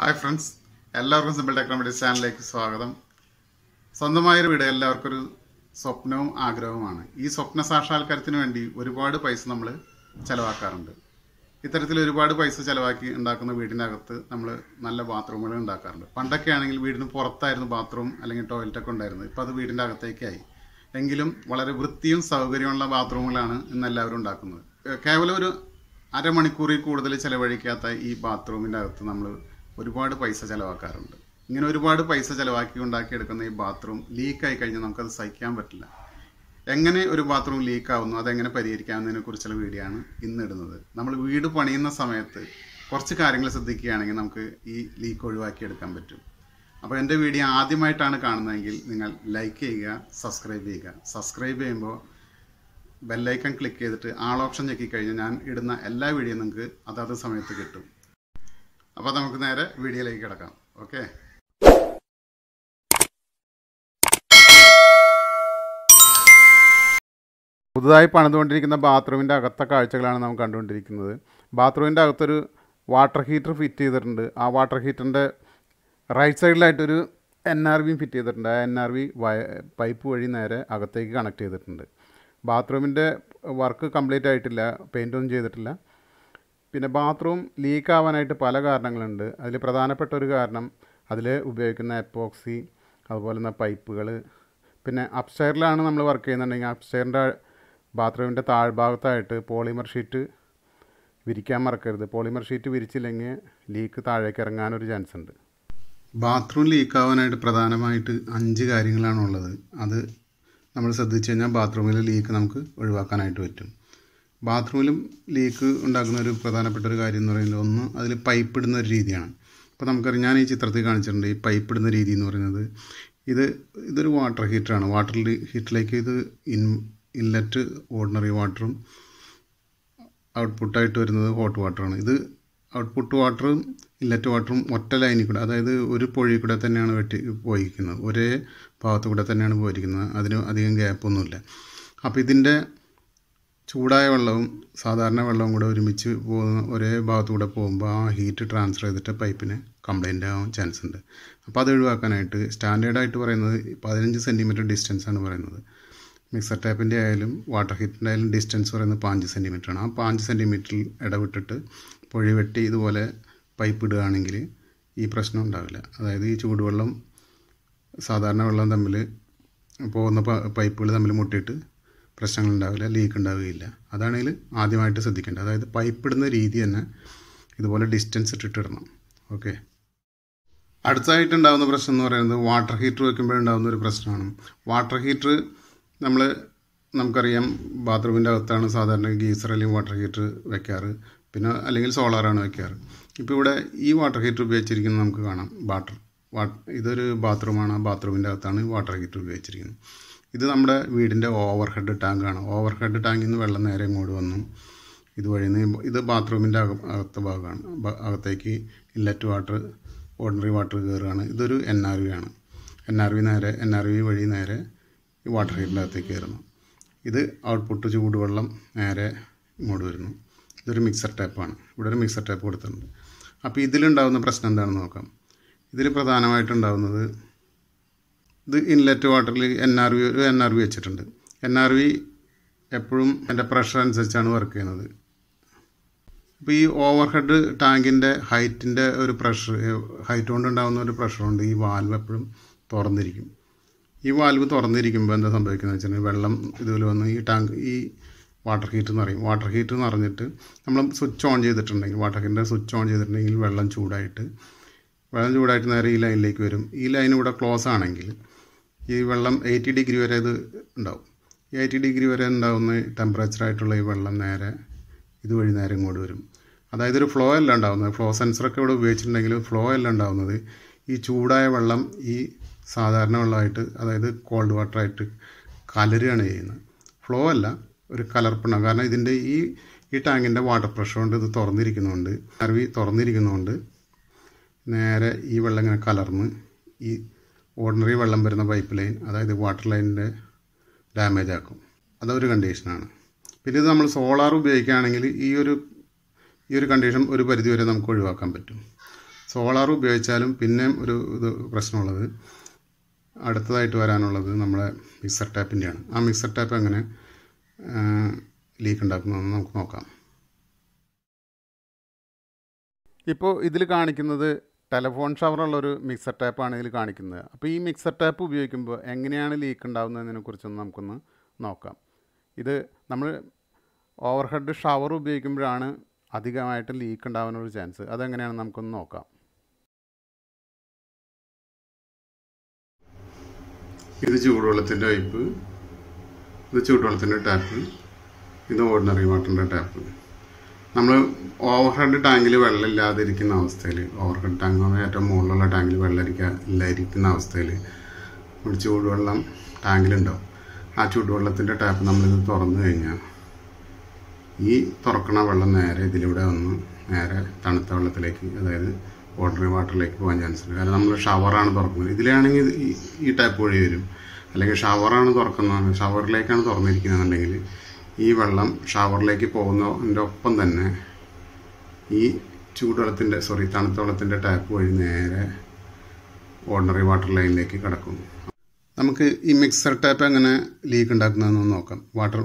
hi friends എല്ലാവർക്കും simple technology ചാനലിലേക്ക് സ്വാഗതം സ്വന്തമായൊരു വീട് എല്ലാവർക്കും ഒരു സ്വപ്നവും ആഗ്രഹവുമാണ് ഈ സ്വപ്ന സാക്ഷാത്കാരത്തിന് വേണ്ടി ഒരുപാട് പൈസ നമ്മൾ ചിലവാക്കാറുണ്ട് ഇത്തരത്തിൽ ഒരുപാട് പൈസ ചിലവാക്കി ഉണ്ടാക്കുന്ന വീടിനകത്ത് നമ്മൾ നല്ല ബാത്റൂമുകൾ ഉണ്ടാക്കാറുണ്ട് പണ്ടൊക്കെ ആണെങ്കിൽ വീടിന് പുറത്തായിരുന്നു ബാത്റൂം അല്ലെങ്കിൽ ടോയ്ലറ്റൊക്കെ ഉണ്ടായിരുന്നത് ഇപ്പോൾ അത് വീടിൻ്റെ അകത്തേക്കായി എങ്കിലും വളരെ വൃത്തിയും സൗകര്യമുള്ള ബാത്റൂമുകളാണ് ഇന്ന് എല്ലാവരും ഉണ്ടാക്കുന്നത് കേവലം ഒരു അരമണിക്കൂറിൽ കൂടുതൽ ചിലവഴിക്കാത്ത ഈ ബാത്റൂമിൻ്റെ അകത്ത് നമ്മൾ ഒരുപാട് പൈസ ചിലവാക്കാറുണ്ട് ഇങ്ങനെ ഒരുപാട് പൈസ ചിലവാക്കി എടുക്കുന്ന ഈ ബാത്റൂം ലീക്കായി കഴിഞ്ഞാൽ നമുക്കത് സഹിക്കാൻ പറ്റില്ല എങ്ങനെ ഒരു ബാത്റൂം ലീക്ക് ആവുന്നു അതെങ്ങനെ പരിഹരിക്കാവുന്നതിനെ കുറിച്ചുള്ള വീഡിയോ ആണ് ഇന്ന് ഇടുന്നത് നമ്മൾ വീട് പണിയുന്ന സമയത്ത് കുറച്ച് കാര്യങ്ങൾ ശ്രദ്ധിക്കുകയാണെങ്കിൽ നമുക്ക് ഈ ലീക്ക് ഒഴിവാക്കി എടുക്കാൻ പറ്റും അപ്പോൾ എൻ്റെ വീഡിയോ ആദ്യമായിട്ടാണ് കാണുന്നതെങ്കിൽ നിങ്ങൾ ലൈക്ക് ചെയ്യുക സബ്സ്ക്രൈബ് ചെയ്യുക സബ്സ്ക്രൈബ് ചെയ്യുമ്പോൾ ബെല്ലൈക്കൺ ക്ലിക്ക് ചെയ്തിട്ട് ആൾ ഓപ്ഷൻ ഞെക്കിക്കഴിഞ്ഞാൽ ഞാൻ ഇടുന്ന എല്ലാ വീഡിയോയും നിങ്ങൾക്ക് അതാത് സമയത്ത് കിട്ടും അപ്പോൾ നമുക്ക് നേരെ വീഡിയോയിലേക്ക് കിടക്കാം ഓക്കെ പുതുതായി പണിതുകൊണ്ടിരിക്കുന്ന ബാത്റൂമിൻ്റെ അകത്തെ കാഴ്ചകളാണ് നമ്മൾ കണ്ടുകൊണ്ടിരിക്കുന്നത് ബാത്റൂമിൻ്റെ അകത്തൊരു വാട്ടർ ഹീറ്റർ ഫിറ്റ് ചെയ്തിട്ടുണ്ട് ആ വാട്ടർ ഹീറ്ററിൻ്റെ റൈറ്റ് സൈഡിലായിട്ടൊരു എൻ ആർ വിയും ഫിറ്റ് ചെയ്തിട്ടുണ്ട് ആ എൻ ആർ വി പൈപ്പ് വഴി നേരെ അകത്തേക്ക് കണക്ട് ചെയ്തിട്ടുണ്ട് ബാത്റൂമിൻ്റെ വർക്ക് കംപ്ലീറ്റ് ആയിട്ടില്ല പെയിൻ്റ് ഒന്നും ചെയ്തിട്ടില്ല പിന്നെ ബാത്റൂം ലീക്ക് ആവാനായിട്ട് പല കാരണങ്ങളുണ്ട് അതിൽ പ്രധാനപ്പെട്ട ഒരു കാരണം അതിൽ ഉപയോഗിക്കുന്ന എപ്പോക്സി അതുപോലെ തന്നെ പൈപ്പുകൾ പിന്നെ അപ്സ്റ്റെയറിലാണ് നമ്മൾ വർക്ക് ചെയ്യുന്നുണ്ടെങ്കിൽ അപ്സ്റ്റെയറിൻ്റെ ബാത്റൂമിൻ്റെ താഴ്ഭാഗത്തായിട്ട് പോളിമർ ഷീറ്റ് വിരിക്കാൻ മറക്കരുത് പോളിമർ ഷീറ്റ് വിരിച്ചില്ലെങ്കിൽ ലീക്ക് താഴേക്ക് ഇറങ്ങാനൊരു ചാൻസ് ഉണ്ട് ബാത്റൂം ലീക്കാവാനായിട്ട് പ്രധാനമായിട്ട് അഞ്ച് കാര്യങ്ങളാണ് ഉള്ളത് അത് നമ്മൾ ശ്രദ്ധിച്ചു കഴിഞ്ഞാൽ ബാത്റൂമിലെ ലീക്ക് നമുക്ക് ഒഴിവാക്കാനായിട്ട് പറ്റും ബാത്റൂമിലും ലീക്ക് ഉണ്ടാക്കുന്ന ഒരു പ്രധാനപ്പെട്ട ഒരു കാര്യം എന്ന് പറയുന്നത് ഒന്ന് അതിൽ പൈപ്പ് ഇടുന്ന ഒരു രീതിയാണ് അപ്പോൾ നമുക്കറിയാം ഞാൻ ഈ ചിത്രത്തിൽ കാണിച്ചിട്ടുണ്ട് ഈ പൈപ്പ് ഇടുന്ന രീതി എന്ന് പറയുന്നത് ഇത് ഇതൊരു വാട്ടർ ഹീറ്ററാണ് വാട്ടർ ഹീറ്ററിലേക്ക് ഇത് ഇൻ ഇൻലെറ്റ് ഓർഡിനറി വാട്ടറും ഔട്ട്പുട്ടായിട്ട് വരുന്നത് ഹോട്ട് വാട്ടറാണ് ഇത് ഔട്ട്പുട്ട് വാട്ടറും ഇൻലെറ്റ് വാട്ടറും ഒറ്റ ലൈനിൽ കൂടെ അതായത് ഒരു പൊഴി കൂടെ തന്നെയാണ് വെട്ടി പോയിരിക്കുന്നത് ഒരേ ഭാഗത്തു കൂടെ തന്നെയാണ് പോയിരിക്കുന്നത് അതിന് അധികം ഗ്യാപ്പൊന്നുമില്ല അപ്പോൾ ഇതിൻ്റെ ചൂടായ വെള്ളവും സാധാരണ വെള്ളവും കൂടെ ഒരുമിച്ച് പോകുന്ന ഒരേ ഭാഗത്തൂടെ പോകുമ്പോൾ ആ ഹീറ്റ് ട്രാൻസ്ഫർ ചെയ്തിട്ട് പൈപ്പിന് കംപ്ലൈൻ്റ് ആവാൻ ചാൻസ് ഉണ്ട് അപ്പോൾ അത് ഒഴിവാക്കാനായിട്ട് സ്റ്റാൻഡേർഡായിട്ട് പറയുന്നത് പതിനഞ്ച് സെൻറ്റിമീറ്റർ ഡിസ്റ്റൻസ് ആണ് പറയുന്നത് മിക്സർ ടാപ്പിൻ്റെ ആയാലും വാട്ടർ ഹീറ്ററിൻ്റെ ആയാലും ഡിസ്റ്റൻസ് പറയുന്നത് പാഞ്ച് ആണ് ആ പാഞ്ച് സെൻറ്റിമീറ്ററിൽ ഇടവിട്ടിട്ട് പൊഴി വെട്ടി ഇതുപോലെ പൈപ്പ് ഇടുകയാണെങ്കിൽ ഈ പ്രശ്നം ഉണ്ടാവില്ല അതായത് ഈ ചൂടുവെള്ളം സാധാരണ വെള്ളം തമ്മിൽ പോകുന്ന പൈപ്പുകൾ തമ്മിൽ മുട്ടിയിട്ട് പ്രശ്നങ്ങളുണ്ടാവില്ല ലീക്ക് ഉണ്ടാവുകയില്ല അതാണെങ്കിൽ ആദ്യമായിട്ട് ശ്രദ്ധിക്കേണ്ടത് അതായത് പൈപ്പ് ഇടുന്ന രീതി തന്നെ ഇതുപോലെ ഡിസ്റ്റൻസ് ഇട്ടിട്ടിടണം ഓക്കെ അടുത്തായിട്ടുണ്ടാകുന്ന പ്രശ്നം എന്ന് പറയുന്നത് വാട്ടർ ഹീറ്റർ ഉണ്ടാകുന്ന ഒരു പ്രശ്നമാണ് വാട്ടർ ഹീറ്റർ നമ്മൾ നമുക്കറിയാം ബാത്റൂമിൻ്റെ അകത്താണ് സാധാരണ ഗീസർ അല്ലെങ്കിൽ വാട്ടർ ഹീറ്റർ വെക്കാറ് പിന്നെ അല്ലെങ്കിൽ സോളാറാണ് വെക്കാറ് ഇപ്പോൾ ഇവിടെ ഈ വാട്ടർ ഹീറ്റർ ഉപയോഗിച്ചിരിക്കുന്നത് നമുക്ക് കാണാം വാട്ടർ വാ ഇതൊരു ബാത്റൂമാണ് ബാത്റൂമിൻ്റെ അകത്താണ് വാട്ടർ ഹീറ്റർ ഉപയോഗിച്ചിരിക്കുന്നത് ഇത് നമ്മുടെ വീടിൻ്റെ ഓവർ ഹെഡ് ടാങ്കാണ് ഓവർ ഹെഡ് ടാങ്കിൽ നിന്ന് വെള്ളം നേരെ ഇങ്ങോട്ട് വന്നു ഇതുവഴി നിന്ന് ഇത് ബാത്റൂമിൻ്റെ അക അകത്തെ ഭാഗമാണ് അകത്തേക്ക് ഇൻലെറ്റ് വാട്ടർ ഓർഡിനറി വാട്ടർ കയറുകയാണ് ഇതൊരു എൻ ആർ വി ആണ് എൻ ആർ വി നേരെ എൻ ആർ വി വഴി നേരെ ഈ വാട്ടർ ഹീറ്ററിൻ്റെ അകത്തേക്ക് കയറുന്നു ഇത് ഔട്ട്പുട്ട് ചൂടുവെള്ളം നേരെ ഇങ്ങോട്ട് വരുന്നു ഇതൊരു മിക്സർ ടാപ്പാണ് ഇവിടെ ഒരു മിക്സർ ടാപ്പ് കൊടുത്തിട്ടുണ്ട് അപ്പോൾ ഇതിലുണ്ടാകുന്ന പ്രശ്നം എന്താണെന്ന് നോക്കാം ഇതിൽ പ്രധാനമായിട്ടുണ്ടാകുന്നത് ഇത് ഇൻലെറ്റ് വാട്ടറിൽ എൻ ആർ വി ഒരു എൻ ആർ വി വെച്ചിട്ടുണ്ട് എൻ ആർ വി എപ്പോഴും എൻ്റെ പ്രഷർ അനുസരിച്ചാണ് വർക്ക് ചെയ്യുന്നത് അപ്പോൾ ഈ ഓവർ ഹെഡ് ടാങ്കിൻ്റെ ഹൈറ്റിൻ്റെ ഒരു പ്രഷർ ഹൈറ്റ് കൊണ്ടുണ്ടാകുന്ന ഒരു പ്രഷർ കൊണ്ട് ഈ വാൽവ് എപ്പോഴും തുറന്നിരിക്കും ഈ വാൽവ് തുറന്നിരിക്കുമ്പോൾ എന്താ സംഭവിക്കുന്നത് വെച്ചിട്ടുണ്ടെങ്കിൽ വെള്ളം ഇതുപോലെ വന്ന് ഈ ടാങ്ക് ഈ വാട്ടർ ഹീറ്റ് എന്ന് പറയും വാട്ടർ ഹീറ്റ് എന്ന് പറഞ്ഞിട്ട് നമ്മൾ സ്വിച്ച് ഓൺ ചെയ്തിട്ടുണ്ടെങ്കിൽ വാട്ടർ ഹീറ്റിൻ്റെ സ്വിച്ച് ഓൺ ചെയ്തിട്ടുണ്ടെങ്കിൽ വെള്ളം ചൂടായിട്ട് വെള്ളം ചൂടായിട്ട് നേരെ ഈ ലൈനിലേക്ക് വരും ഈ ലൈൻ ഇവിടെ ക്ലോസ് ആണെങ്കിൽ ഈ വെള്ളം എയ്റ്റി ഡിഗ്രി വരെ ഇത് ഉണ്ടാവും ഈ എയ്റ്റി ഡിഗ്രി വരെ ഉണ്ടാകുന്ന ടെമ്പറേച്ചറായിട്ടുള്ള ഈ വെള്ളം നേരെ ഇതുവഴി നേരെ ഇങ്ങോട്ട് വരും അതായത് ഒരു ഫ്ലോ അല്ല ഉണ്ടാകുന്നത് ഫ്ലോ സെൻസറൊക്കെ ഇവിടെ ഉപയോഗിച്ചിട്ടുണ്ടെങ്കിലും ഫ്ലോ അല്ല ഉണ്ടാകുന്നത് ഈ ചൂടായ വെള്ളം ഈ സാധാരണ വെള്ളമായിട്ട് അതായത് കോൾഡ് വാട്ടറായിട്ട് കലരുകയാണ് ചെയ്യുന്നത് ഫ്ലോ അല്ല ഒരു കലർപ്പണം കാരണം ഇതിൻ്റെ ഈ ഈ ടാങ്കിൻ്റെ വാട്ടർ പ്രഷർ കൊണ്ട് ഇത് തുറന്നിരിക്കുന്നുണ്ട് അറിവി തുറന്നിരിക്കുന്നുണ്ട് നേരെ ഈ വെള്ളം ഇങ്ങനെ കലർന്ന് ഈ ഓർഡിനറി വെള്ളം വരുന്ന പൈപ്പ് ലൈൻ അതായത് വാട്ടർ ലൈനിൻ്റെ ഡാമേജ് ആക്കും അതൊരു കണ്ടീഷനാണ് പിന്നെ ഇത് നമ്മൾ സോളാർ ഉപയോഗിക്കുകയാണെങ്കിൽ ഈ ഒരു ഈ ഒരു കണ്ടീഷൻ ഒരു പരിധിവരെ നമുക്ക് ഒഴിവാക്കാൻ പറ്റും സോളാർ ഉപയോഗിച്ചാലും പിന്നെയും ഒരു ഇത് പ്രശ്നമുള്ളത് അടുത്തതായിട്ട് വരാനുള്ളത് നമ്മളെ മിക്സർ ടാപ്പിൻ്റെയാണ് ആ മിക്സർ ടാപ്പ് എങ്ങനെ ലീക്ക് ഉണ്ടാക്കുന്നതെന്ന് നമുക്ക് നോക്കാം ഇപ്പോൾ ഇതിൽ കാണിക്കുന്നത് ടെലഫോൺ ഷവറുള്ളൊരു ഒരു മിക്സർ ടാപ്പാണ് ഇതിൽ കാണിക്കുന്നത് അപ്പോൾ ഈ മിക്സർ ടാപ്പ് ഉപയോഗിക്കുമ്പോൾ എങ്ങനെയാണ് ലീക്ക് ഉണ്ടാകുന്നതിനെ കുറിച്ചൊന്ന് നമുക്കൊന്ന് നോക്കാം ഇത് നമ്മൾ ഓവർഹെഡ് ഷവർ ഉപയോഗിക്കുമ്പോഴാണ് അധികമായിട്ട് ലീക്ക് ഉണ്ടാകാനൊരു ചാൻസ് അതെങ്ങനെയാണ് നമുക്കൊന്ന് നോക്കാം ഇത് ചൂടുവെള്ളത്തിൻ്റെ പൈപ്പ് ഇത് ചൂടുവെള്ളത്തിൻ്റെ ടാപ്പ് ഇത് ഓർഡിനറി വാട്ടറിൻ്റെ ടാപ്പ് നമ്മൾ ഓവർഹെഡ് ടാങ്കിൽ വെള്ളമില്ലാതിരിക്കുന്ന അവസ്ഥയിൽ ഓവർഹെഡ് ടാങ്ക് പറഞ്ഞാൽ ഏറ്റവും മുകളിലുള്ള ടാങ്കിൽ വെള്ളമിരിക്കുക ഇല്ലായിരിക്കുന്ന അവസ്ഥയിൽ നമ്മൾ ചൂടുവെള്ളം ടാങ്കിലുണ്ടാവും ആ ചൂടുവെള്ളത്തിൻ്റെ ടാപ്പ് നമ്മളിത് തുറന്നു കഴിഞ്ഞാൽ ഈ തുറക്കണ വെള്ളം നേരെ ഇതിലൂടെ വന്ന് നേരെ തണുത്ത വെള്ളത്തിലേക്ക് അതായത് ഓർഡിനറി വാട്ടറിലേക്ക് പോകാൻ ചാൻസ് ഉണ്ട് കാരണം നമ്മൾ ഷവറാണ് തുറക്കുന്നത് ഇതിലാണെങ്കിൽ ഈ ടാപ്പ് വഴി വരും അല്ലെങ്കിൽ ഷവറാണ് തുറക്കുന്നത് ഷവറിലേക്കാണ് തുറന്നിരിക്കുന്നതെന്നുണ്ടെങ്കിൽ ഈ വെള്ളം ഷവറിലേക്ക് പോകുന്നതിൻ്റെ ഒപ്പം തന്നെ ഈ ചൂടുവെള്ളത്തിൻ്റെ സോറി തണുത്ത വെള്ളത്തിൻ്റെ ടാപ്പ് വഴി നേരെ ഓർഡിനറി വാട്ടർ ലൈനിലേക്ക് കിടക്കും നമുക്ക് ഈ മിക്സർ ടാപ്പ് എങ്ങനെ ലീക്ക് ഉണ്ടാക്കുന്നതെന്ന് നോക്കാം വാട്ടർ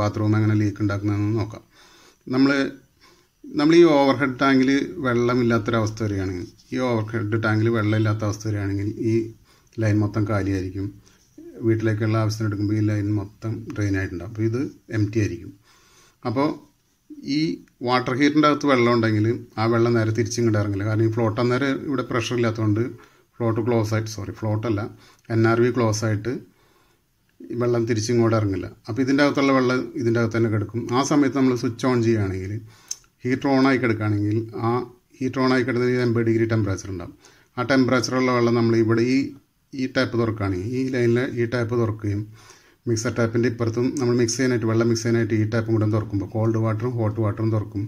ബാത്റൂം എങ്ങനെ ലീക്ക് ഉണ്ടാക്കുന്നതെന്ന് നോക്കാം നമ്മൾ നമ്മൾ ഈ ഓവർ ഹെഡ് ടാങ്കിൽ വെള്ളമില്ലാത്തൊരവസ്ഥ വരികയാണെങ്കിൽ ഈ ഓവർ ഹെഡ് ടാങ്കിൽ വെള്ളമില്ലാത്ത അവസ്ഥ വരികയാണെങ്കിൽ ഈ ലൈൻ മൊത്തം കാലിയായിരിക്കും വീട്ടിലേക്കുള്ള ആവശ്യത്തിന് എടുക്കുമ്പോൾ ഈ ലൈൻ മൊത്തം ഡ്രെയിൻ ആയിട്ടുണ്ടാകും അപ്പോൾ ഇത് എം ടി ആയിരിക്കും അപ്പോൾ ഈ വാട്ടർ ഹീറ്ററിൻ്റെ അകത്ത് വെള്ളം ഉണ്ടെങ്കിൽ ആ വെള്ളം നേരെ തിരിച്ചിങ്ങോട്ട് ഇറങ്ങില്ല കാരണം ഈ ഫ്ലോട്ട് അന്നേരം ഇവിടെ പ്രഷർ ഇല്ലാത്തതുകൊണ്ട് ഫ്ലോട്ട് ക്ലോസ് ആയിട്ട് സോറി ഫ്ലോട്ടല്ല എൻ ആർ വി ക്ലോസ് ആയിട്ട് ഈ വെള്ളം തിരിച്ചിങ്ങോട്ട് ഇറങ്ങില്ല അപ്പോൾ ഇതിൻ്റെ അകത്തുള്ള വെള്ളം ഇതിൻ്റെ അകത്ത് തന്നെ കിടക്കും ആ സമയത്ത് നമ്മൾ സ്വിച്ച് ഓൺ ചെയ്യുകയാണെങ്കിൽ ഹീറ്റർ ഓൺ ആയി കിടക്കുകയാണെങ്കിൽ ആ ഹീറ്റർ ഓൺ ആയി കിടക്കുന്ന എൺപത് ഡിഗ്രി ടെമ്പറേച്ചർ ഉണ്ടാകും ആ ടെമ്പറേച്ചറുള്ള വെള്ളം നമ്മൾ ഇവിടെ ഈ ഈ ടാപ്പ് തുറക്കുകയാണ് ഈ ലൈനിൽ ഈ ടാപ്പ് തുറക്കുകയും മിക്സർ ടാപ്പിൻ്റെ ഇപ്പുറത്തും നമ്മൾ മിക്സ് ചെയ്യാനായിട്ട് വെള്ളം മിക്സ് ചെയ്യാനായിട്ട് ഈ ടാപ്പും കൂടെ തുറക്കുമ്പോൾ കോൾഡ് വാട്ടറും ഹോട്ട് വാട്ടറും തുറക്കും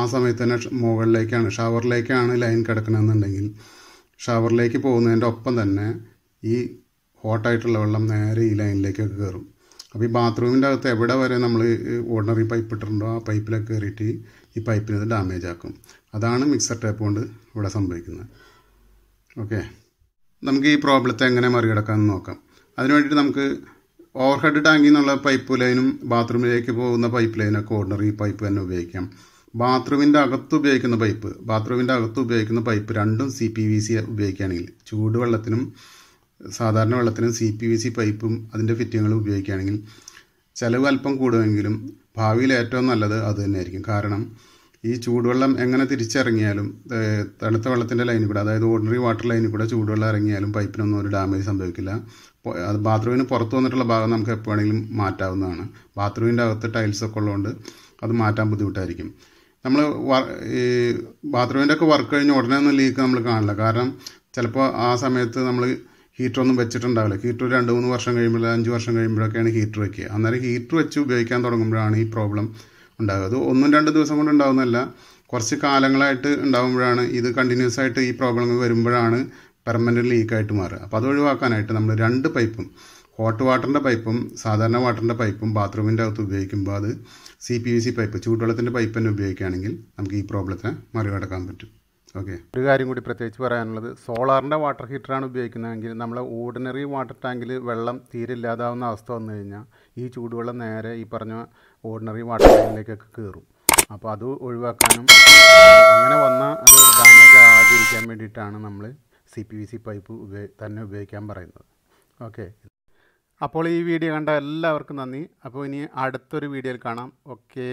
ആ സമയത്ത് തന്നെ മുകളിലേക്കാണ് ഷവറിലേക്കാണ് ലൈൻ കിടക്കണമെന്നുണ്ടെങ്കിൽ ഷവറിലേക്ക് പോകുന്നതിൻ്റെ ഒപ്പം തന്നെ ഈ ഹോട്ടായിട്ടുള്ള വെള്ളം നേരെ ഈ ലൈനിലേക്കൊക്കെ കയറും അപ്പോൾ ഈ ബാത്റൂമിൻ്റെ അകത്ത് എവിടെ വരെ നമ്മൾ ഓർഡിനറി പൈപ്പ് ഇട്ടിട്ടുണ്ടോ ആ പൈപ്പിലൊക്കെ കയറിയിട്ട് ഈ പൈപ്പിനത് ഡാമേജ് ആക്കും അതാണ് മിക്സർ ടാപ്പ് കൊണ്ട് ഇവിടെ സംഭവിക്കുന്നത് ഓക്കെ നമുക്ക് ഈ പ്രോബ്ലത്തെ എങ്ങനെ മറികടക്കാമെന്ന് നോക്കാം അതിനു വേണ്ടിയിട്ട് നമുക്ക് ഓവർഹെഡ് ടാങ്കിൽ നിന്നുള്ള പൈപ്പ് ലൈനും ബാത്റൂമിലേക്ക് പോകുന്ന പൈപ്പ് ലൈനൊക്കെ ഓർഡിനറി പൈപ്പ് തന്നെ ഉപയോഗിക്കാം ബാത്റൂമിൻ്റെ അകത്ത് ഉപയോഗിക്കുന്ന പൈപ്പ് ബാത്റൂമിൻ്റെ അകത്ത് ഉപയോഗിക്കുന്ന പൈപ്പ് രണ്ടും സി പി വി സി ഉപയോഗിക്കുകയാണെങ്കിൽ ചൂടുവെള്ളത്തിനും സാധാരണ വെള്ളത്തിനും സി പി വി സി പൈപ്പും അതിൻ്റെ ഫിറ്റിങ്ങുകളും ഉപയോഗിക്കുകയാണെങ്കിൽ ചിലവ് അല്പം കൂടുമെങ്കിലും ഭാവിയിൽ ഏറ്റവും നല്ലത് അത് തന്നെയായിരിക്കും കാരണം ഈ ചൂടുവെള്ളം എങ്ങനെ തിരിച്ചിറങ്ങിയാലും തണുത്ത വെള്ളത്തിൻ്റെ ലൈനിൽ കൂടെ അതായത് ഓർഡിനറി വാട്ടർ ലൈനിൽ കൂടെ ചൂടുവെള്ളം ഇറങ്ങിയാലും പൈപ്പിനൊന്നും ഒരു ഡാമേജ് സംഭവിക്കില്ല അത് ബാത്റൂമിന് പുറത്ത് വന്നിട്ടുള്ള ഭാഗം നമുക്ക് എപ്പോൾ വേണമെങ്കിലും മാറ്റാവുന്നതാണ് ബാത്റൂമിൻ്റെ അകത്ത് ടൈൽസൊക്കെ ഉള്ളതുകൊണ്ട് അത് മാറ്റാൻ ബുദ്ധിമുട്ടായിരിക്കും നമ്മൾ ഈ ബാത്റൂമിൻ്റെ ഒക്കെ വർക്ക് കഴിഞ്ഞ് ഉടനെ ഒന്നും ലീക്ക് നമ്മൾ കാണില്ല കാരണം ചിലപ്പോൾ ആ സമയത്ത് നമ്മൾ ഹീറ്റർ ഒന്നും വെച്ചിട്ടുണ്ടാവില്ല ഹീറ്റർ രണ്ട് മൂന്ന് വർഷം കഴിയുമ്പോൾ അഞ്ച് വർഷം കഴിയുമ്പോഴൊക്കെയാണ് ഹീറ്റർ വയ്ക്കുക അന്നേരം ഹീറ്റർ വെച്ച് ഉപയോഗിക്കാൻ തുടങ്ങുമ്പോഴാണ് ഈ പ്രോബ്ലം ഉണ്ടാകുക അത് ഒന്നും രണ്ട് ദിവസം കൊണ്ട് ഉണ്ടാകുന്നതല്ല കുറച്ച് കാലങ്ങളായിട്ട് ഉണ്ടാകുമ്പോഴാണ് ഇത് കണ്ടിന്യൂസ് ആയിട്ട് ഈ പ്രോബ്ലങ്ങൾ വരുമ്പോഴാണ് പെർമനൻറ്റ് ലീക്കായിട്ട് മാറുക അപ്പോൾ അത് ഒഴിവാക്കാനായിട്ട് നമ്മൾ രണ്ട് പൈപ്പും ഹോട്ട് വാട്ടറിൻ്റെ പൈപ്പും സാധാരണ വാട്ടറിൻ്റെ പൈപ്പും ബാത്റൂമിൻ്റെ അകത്ത് ഉപയോഗിക്കുമ്പോൾ അത് C P V C pipe ചൂടുവെള്ളത്തിൻ്റെ പൈപ്പ് തന്നെ ഉപയോഗിക്കുകയാണെങ്കിൽ നമുക്ക് ഈ പ്രോബ്ലത്തെ മറികടക്കാൻ പറ്റും ഓക്കെ ഒരു കാര്യം കൂടി പ്രത്യേകിച്ച് പറയാനുള്ളത് സോളാറിൻ്റെ വാട്ടർ ഹീറ്ററാണ് ഉപയോഗിക്കുന്നതെങ്കിൽ നമ്മൾ ഓർഡിനറി വാട്ടർ ടാങ്കിൽ വെള്ളം തീരെ ഇല്ലാതാവുന്ന അവസ്ഥ വന്നു കഴിഞ്ഞാൽ ഈ ചൂടുവെള്ളം നേരെ ഈ പറഞ്ഞ ഓർഡിനറി വാട്ടർ ലൈനിലേക്കൊക്കെ കയറും അപ്പോൾ അത് ഒഴിവാക്കാനും അങ്ങനെ വന്നാൽ അത് ഡാമേജ് ആകാതിരിക്കാൻ വേണ്ടിയിട്ടാണ് നമ്മൾ C P V C pipe തന്നെ ഉപയോഗിക്കാൻ പറയുന്നത് ഓക്കെ അപ്പോൾ ഈ വീഡിയോ കണ്ട എല്ലാവർക്കും നന്ദി അപ്പോൾ ഇനി അടുത്തൊരു വീഡിയോയിൽ കാണാം ഓക്കേ